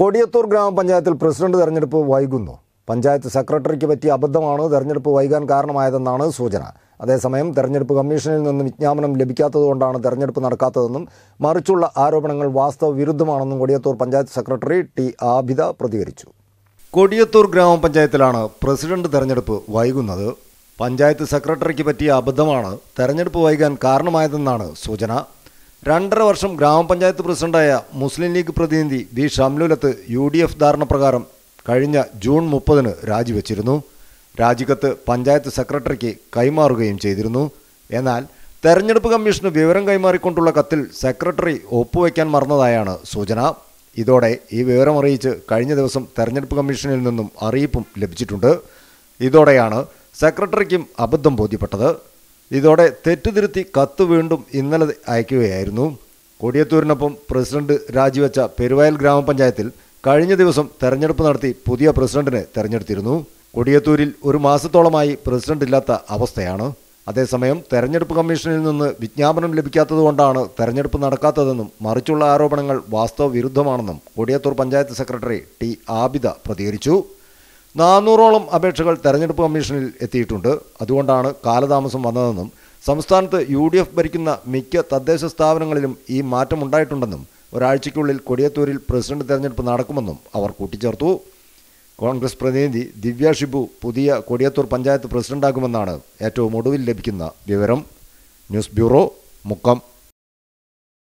കൊടിയത്തൂർ ഗ്രാമപഞ്ചായത്തിൽ പ്രസിഡന്റ് തെരഞ്ഞെടുപ്പ് വൈകുന്നു പഞ്ചായത്ത് സെക്രട്ടറിക്ക് പറ്റിയ അബദ്ധമാണ് തെരഞ്ഞെടുപ്പ് വൈകാൻ കാരണമായതെന്നാണ് സൂചന അതേസമയം തെരഞ്ഞെടുപ്പ് കമ്മീഷനിൽ നിന്ന് വിജ്ഞാപനം ലഭിക്കാത്തതുകൊണ്ടാണ് തെരഞ്ഞെടുപ്പ് നടക്കാത്തതെന്നും മറിച്ചുള്ള ആരോപണങ്ങൾ വാസ്തവ വിരുദ്ധമാണെന്നും കൊടിയത്തൂർ പഞ്ചായത്ത് സെക്രട്ടറി ടി ആബിദ പ്രതികരിച്ചു കൊടിയത്തൂർ ഗ്രാമപഞ്ചായത്തിലാണ് പ്രസിഡന്റ് തെരഞ്ഞെടുപ്പ് വൈകുന്നത് പഞ്ചായത്ത് സെക്രട്ടറിക്ക് പറ്റിയ അബദ്ധമാണ് തെരഞ്ഞെടുപ്പ് വൈകാൻ കാരണമായതെന്നാണ് സൂചന രണ്ടര വർഷം ഗ്രാമപഞ്ചായത്ത് പ്രസിഡന്റായ മുസ്ലിം ലീഗ് പ്രതിനിധി V Shamlulath U D F ധാരണപ്രകാരം കഴിഞ്ഞ ജൂൺ മുപ്പതിന് രാജിവെച്ചിരുന്നു രാജിക്കത്ത് പഞ്ചായത്ത് സെക്രട്ടറിക്ക് കൈമാറുകയും ചെയ്തിരുന്നു എന്നാൽ തെരഞ്ഞെടുപ്പ് കമ്മീഷന് വിവരം കൈമാറിക്കൊണ്ടുള്ള കത്തിൽ സെക്രട്ടറി ഒപ്പുവയ്ക്കാൻ മറന്നതായാണ് സൂചന ഇതോടെ ഈ വിവരം അറിയിച്ച് കഴിഞ്ഞ ദിവസം തെരഞ്ഞെടുപ്പ് കമ്മീഷനിൽ നിന്നും അറിയിപ്പും ലഭിച്ചിട്ടുണ്ട് ഇതോടെയാണ് സെക്രട്ടറിക്കും അബദ്ധം ബോധ്യപ്പെട്ടത് ഇതോടെ തെറ്റുതിരുത്തി കത്ത് വീണ്ടും ഇന്നലെ അയക്കുകയായിരുന്നു കൊടിയത്തൂരിനൊപ്പം പ്രസിഡന്റ് രാജിവെച്ച പെരുവയൽ ഗ്രാമപഞ്ചായത്തിൽ കഴിഞ്ഞ ദിവസം തെരഞ്ഞെടുപ്പ് നടത്തി പുതിയ പ്രസിഡന്റിനെ തെരഞ്ഞെടുത്തിരുന്നു കൊടിയത്തൂരിൽ ഒരു മാസത്തോളമായി പ്രസിഡന്റ് ഇല്ലാത്ത അവസ്ഥയാണ് അതേസമയം തെരഞ്ഞെടുപ്പ് കമ്മീഷനിൽ നിന്ന് വിജ്ഞാപനം ലഭിക്കാത്തതുകൊണ്ടാണ് തെരഞ്ഞെടുപ്പ് നടക്കാത്തതെന്നും മറിച്ചുള്ള ആരോപണങ്ങൾ വാസ്തവ വിരുദ്ധമാണെന്നും കൊടിയത്തൂർ പഞ്ചായത്ത് സെക്രട്ടറി ടി ആബിദ പ്രതികരിച്ചു നാനൂറോളം അപേക്ഷകൾ തെരഞ്ഞെടുപ്പ് കമ്മീഷനിൽ എത്തിയിട്ടുണ്ട് അതുകൊണ്ടാണ് കാലതാമസം വന്നതെന്നും സംസ്ഥാനത്ത് യു ഡി എഫ് ഭരിക്കുന്ന മിക്ക തദ്ദേശ സ്ഥാപനങ്ങളിലും ഈ മാറ്റമുണ്ടായിട്ടുണ്ടെന്നും ഒരാഴ്ചയ്ക്കുള്ളിൽ കൊടിയത്തൂരിൽ പ്രസിഡന്റ് തെരഞ്ഞെടുപ്പ് നടക്കുമെന്നും അവർ കൂട്ടിച്ചേർത്തു കോൺഗ്രസ് പ്രതിനിധി ദിവ്യ ഷിബു പുതിയ കൊടിയത്തൂർ പഞ്ചായത്ത് പ്രസിഡന്റാകുമെന്നാണ് ഏറ്റവും ഒടുവിൽ ലഭിക്കുന്ന വിവരം ന്യൂസ് ബ്യൂറോ മുക്കം